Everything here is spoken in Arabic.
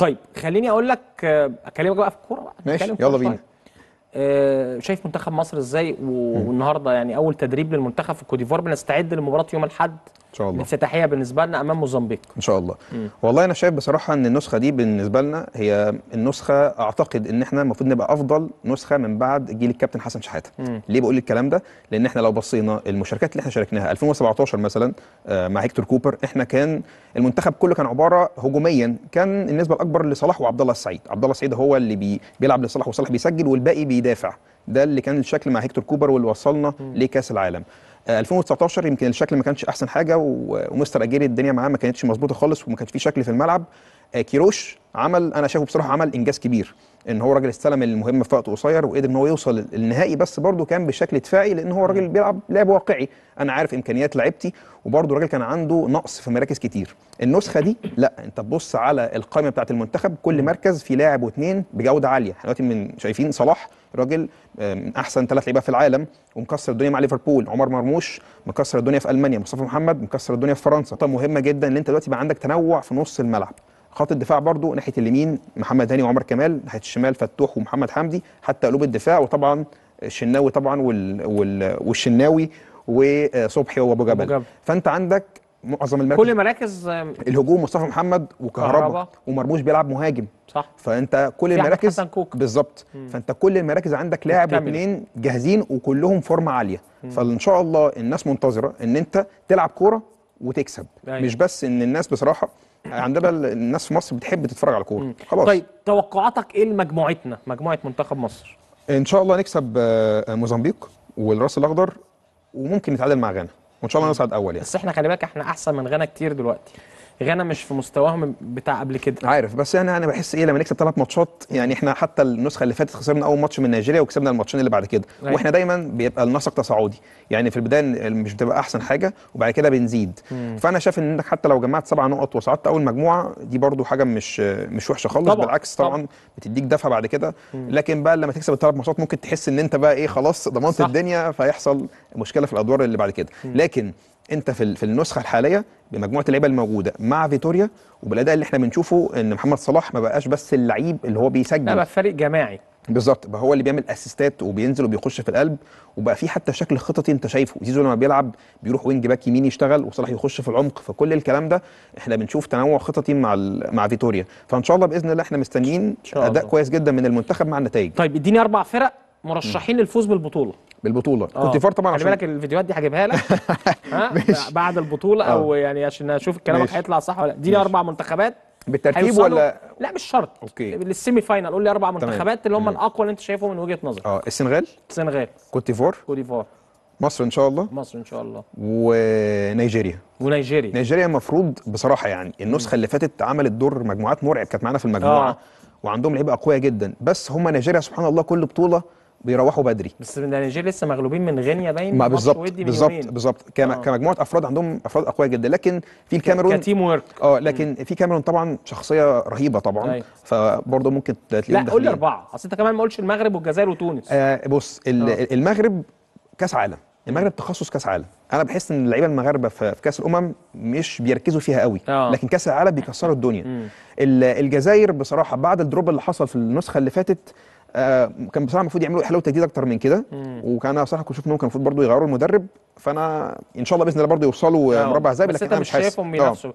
طيب خليني اقول لك اكلمك بقى في الكوره بقى ماشي يلا بينا آه شايف منتخب مصر ازاي والنهارده يعني اول تدريب للمنتخب في ديفوار بنستعد لمباراه يوم الاحد ان شاء الله الافتتاحيه بالنسبه لنا امام موزمبيق ان شاء الله مم. والله انا شايف بصراحه ان النسخه دي بالنسبه لنا هي النسخه اعتقد ان احنا المفروض نبقى افضل نسخه من بعد جيل الكابتن حسن شحاته ليه بقول الكلام ده لان احنا لو بصينا المشاركات اللي احنا شاركناها 2017 مثلا آه، مع هيكتور كوبر احنا كان المنتخب كله كان عباره هجوميا كان النسبه الاكبر لصلاح وعبد الله السعيد عبد الله السعيد هو اللي بي بيلعب لصلاح وصلاح بيسجل والباقي بيدافع ده اللي كان الشكل مع هيكتور كوبر واللي وصلنا لكاس العالم 2019 يمكن الشكل ما كانش احسن حاجه ومستر اجيري الدنيا معاه ما كانتش مظبوطه خالص وما كانش في شكل في الملعب آه، كيروش عمل انا شايفه بصراحه عمل انجاز كبير ان هو راجل استلم المهمه في وقت قصير وقدر ان هو يوصل للنهائي بس برضه كان بشكل دفاعي لان هو راجل بيلعب لعب واقعي انا عارف امكانيات لعيبتي وبرضه الراجل كان عنده نقص في مراكز كتير النسخه دي لا انت تبص على القائمه بتاعه المنتخب كل مركز فيه لاعب واثنين بجوده عاليه احنا دلوقتي من شايفين صلاح راجل من احسن ثلاث لعيبه في العالم ومكسر الدنيا مع ليفربول عمر مرموش مكسر الدنيا في المانيا مصطفى محمد مكسر الدنيا في فرنسا طب مهمه جدا ان انت دلوقتي بقى عندك تنوع في نص الملعب خط الدفاع برضو ناحيه اليمين محمد هاني وعمر كمال ناحيه الشمال فتوح ومحمد حمدي حتى قلوب الدفاع وطبعا الشناوي طبعا وال... وال... والشناوي وصبحي وابو جبل. جبل فانت عندك معظم المراكز كل مراكز الهجوم مصطفى محمد وكهربا ومرموش بيلعب مهاجم صح فانت كل المراكز بالظبط فانت كل المراكز عندك لاعب واثنين جاهزين وكلهم فورمه عاليه فان شاء الله الناس منتظره ان انت تلعب كوره وتكسب أيوة. مش بس ان الناس بصراحه عندنا الناس في مصر بتحب تتفرج على كوره خلاص طيب توقعاتك ايه لمجموعتنا مجموعه منتخب مصر ان شاء الله نكسب آه، موزمبيق والراس الاخضر وممكن نتعادل مع غانا وان شاء الله نصعد اول يعني بس احنا خلي بالك احنا احسن من غانا كتير دلوقتي غانا مش في مستواهم بتاع قبل كده عارف بس انا انا بحس ايه لما نكسب ثلاث ماتشات يعني احنا حتى النسخه اللي فاتت خسرنا اول ماتش من نيجيريا وكسبنا الماتشين اللي بعد كده أيه. واحنا دايما بيبقى النسق تصاعدي يعني في البدايه مش بتبقى احسن حاجه وبعد كده بنزيد مم. فانا شايف ان انك حتى لو جمعت سبع نقط وصعدت اول مجموعه دي برده حاجه مش مش وحشه خالص طبعًا. بالعكس طبعا, طبعًا. بتديك دفعه بعد كده لكن بقى لما تكسب الثلاث ماتشات ممكن تحس ان انت بقى ايه خلاص ضمنت الدنيا فيحصل مشكله في الادوار اللي بعد كده لكن انت في في النسخه الحاليه بمجموعه اللعيبه الموجوده مع فيتوريا وبالاداء اللي احنا بنشوفه ان محمد صلاح ما بقاش بس اللعيب اللي هو بيسجل لا بقى فريق جماعي بالظبط بقى هو اللي بيعمل اسيستات وبينزل وبيخش في القلب وبقى في حتى شكل خططي انت شايفه زيزو لما بيلعب بيروح وينج باك يمين يشتغل وصلاح يخش في العمق فكل الكلام ده احنا بنشوف تنوع خططي مع مع فيتوريا فان شاء الله باذن الله احنا مستنيين اداء كويس جدا من المنتخب مع النتائج طيب اديني اربع فرق مرشحين للفوز بالبطوله بالبطوله أوه. كنت فار طبعا عشان بالك الفيديوهات دي هجيبها لك بعد البطوله أوه. او آه. يعني عشان اشوف كلامك هيطلع صح ولا دي اربع منتخبات بالترتيب ولا لا مش شرط اوكي للسيمي فاينل قول لي اربع منتخبات اللي هم الاقوى اللي انت شايفهم من وجهه نظرك اه السنغال السنغال كوت ديفوار كوت ديفوار مصر ان شاء الله مصر ان شاء الله ونيجيريا ونيجيريا نيجيريا المفروض بصراحه يعني النسخه اللي فاتت عملت دور مجموعات مرعب كانت معانا في المجموعه آه. وعندهم لعيبه اقوياء جدا بس هم نيجيريا سبحان الله كل بطوله بيروحوا بدري بس النيجير لسه مغلوبين من غينيا باين ما بالظبط بالظبط بالظبط آه. كمجموعه افراد عندهم افراد اقوياء جدا لكن في الكاميرون كتيم ورك اه لكن في كاميرون طبعا شخصيه رهيبه طبعا أيوة. فبرضه ممكن تلاقيهم لا قول لي اربعه اصل انت كمان ما قلتش المغرب والجزائر وتونس آه بص أوه. آه. المغرب كاس عالم المغرب تخصص كاس عالم انا بحس ان اللعيبه المغاربه في كاس الامم مش بيركزوا فيها قوي أوه. لكن كاس العالم بيكسروا الدنيا الجزائر بصراحه بعد الدروب اللي حصل في النسخه اللي فاتت آه، كان بصراحه المفروض يعملوا حلو تجديد اكتر من كده وكان انا بصراحه كنت شفت انهم كان المفروض برضه يغيروا المدرب فانا ان شاء الله باذن الله برضه يوصلوا آه، مربع ذهبي لكن انا مش حاسس شايفهم آه.